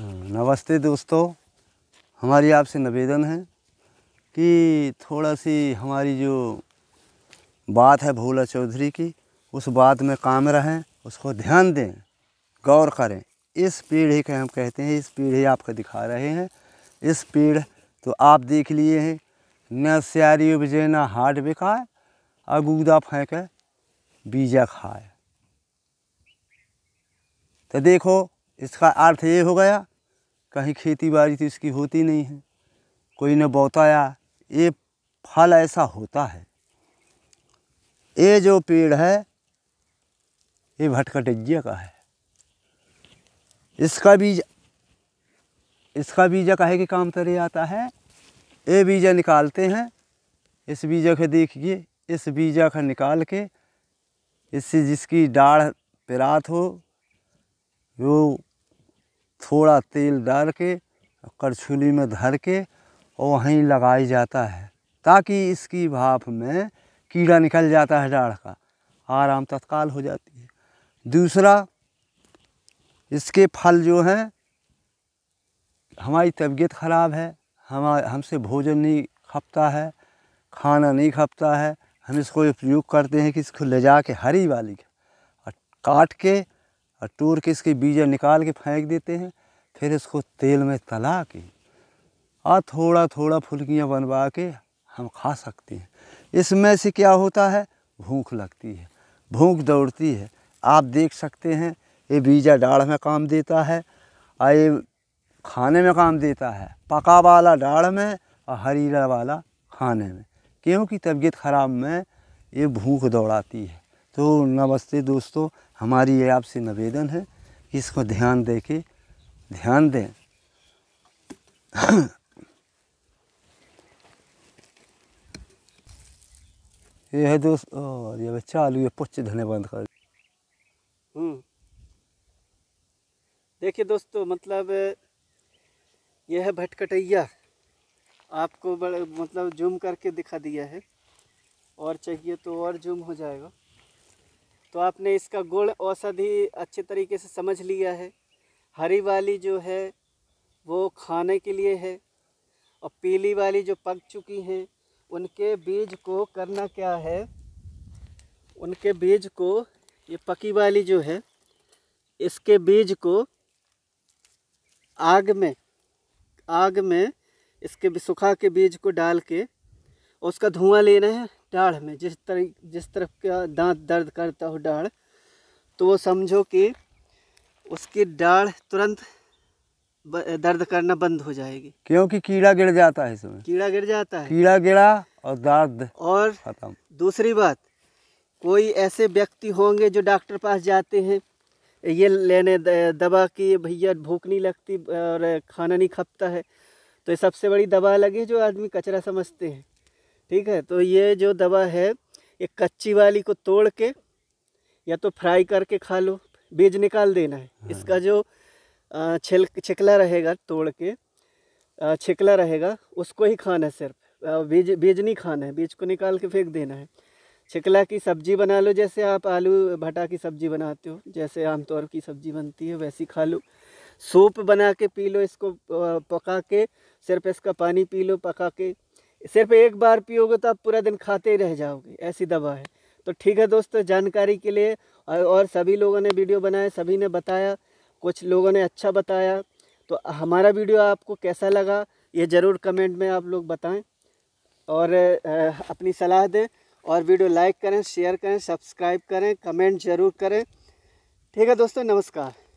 हाँ, नमस्ते दोस्तों हमारी आपसे निवेदन है कि थोड़ा सी हमारी जो बात है भोला चौधरी की उस बात में काम रहें उसको ध्यान दें गौर करें इस पीढ़ी के हम कहते हैं इस पीढ़ी आपको दिखा रहे हैं इस पीढ़ तो आप देख लिए हैं न स्यारी उपजे न हाट बिकाए अगूदा फेंक बीजा खाए तो देखो इसका अर्थ ये हो गया कहीं खेती बाड़ी तो इसकी होती नहीं है कोई ने बोताया ये फल ऐसा होता है ये जो पेड़ है ये भटकटज्जिया का है इसका बीज इसका बीजा कहे के काम करे आता है ये बीजा निकालते हैं इस बीजा को देखिए इस बीजा का निकाल के इससे जिसकी डाढ़ पिरात हो वो थोड़ा तेल डाल के करछुली में धर के और वहीं लगाई जाता है ताकि इसकी भाप में कीड़ा निकल जाता है डाढ़ का आराम तत्काल हो जाती है दूसरा इसके फल जो हैं हमारी तबीयत ख़राब है हम हमसे भोजन नहीं खपता है खाना नहीं खपता है हम इसको उपयोग करते हैं कि इसको ले जा के हरी वाली काट के और टूर के इसके बीजा निकाल के फेंक देते हैं फिर इसको तेल में तला के और थोड़ा थोड़ा फुलकियाँ बनवा के हम खा सकते हैं इसमें से क्या होता है भूख लगती है भूख दौड़ती है आप देख सकते हैं ये बीजा डाढ़ में काम देता है और ये खाने में काम देता है पका वाला डाढ़ में और हरीरा वाला खाने में क्योंकि तबीयत ख़राब में ये भूख दौड़ाती है तो नमस्ते दोस्तों हमारी ये आपसे निवेदन है कि इसको ध्यान दे के ध्यान दें ये है दोस्त और ये बच्चा आलू ये पुच्छ धने बंद कर हम्म। देखिए दोस्तों मतलब यह है भटकटैया आपको बड़े मतलब जूम करके दिखा दिया है और चाहिए तो और जूम हो जाएगा तो आपने इसका गुण औषधि अच्छे तरीके से समझ लिया है हरी वाली जो है वो खाने के लिए है और पीली वाली जो पक चुकी हैं उनके बीज को करना क्या है उनके बीज को ये पकी वाली जो है इसके बीज को आग में आग में इसके सुखा के बीज को डाल के उसका धुआं लेना है डाढ़ में जिस तरह जिस तरफ का दांत दर्द करता हो डाढ़ तो वो समझो कि उसकी दाढ़ तुरंत दर्द करना बंद हो जाएगी क्योंकि कीड़ा गिर जाता है इसमें कीड़ा गिर जाता है कीड़ा गिरा और दर्द और खत्म दूसरी बात कोई ऐसे व्यक्ति होंगे जो डॉक्टर पास जाते हैं ये लेने दवा की भैया भूख नहीं लगती और खाना नहीं खपता है तो सबसे बड़ी दवा लगी जो आदमी कचरा समझते हैं ठीक है तो ये जो दवा है ये कच्ची वाली को तोड़ के या तो फ्राई करके खा लो बीज निकाल देना है हाँ। इसका जो छिल छिकला रहेगा तोड़ के छिकला रहेगा उसको ही खाना है सिर्फ बीज बीज नहीं खाना है बीज को निकाल के फेंक देना है छिकला की सब्जी बना लो जैसे आप आलू भटा की सब्जी बनाते हो जैसे आमतौर की सब्जी बनती है वैसी खा लो सूप बना के पी लो इसको पका के सिर्फ इसका पानी पी लो पका के सिर्फ एक बार पियोगे तो आप पूरा दिन खाते ही रह जाओगे ऐसी दवा है तो ठीक है दोस्तों जानकारी के लिए और सभी लोगों ने वीडियो बनाया सभी ने बताया कुछ लोगों ने अच्छा बताया तो हमारा वीडियो आपको कैसा लगा ये ज़रूर कमेंट में आप लोग बताएं और अपनी सलाह दें और वीडियो लाइक करें शेयर करें सब्सक्राइब करें कमेंट ज़रूर करें ठीक है दोस्तों नमस्कार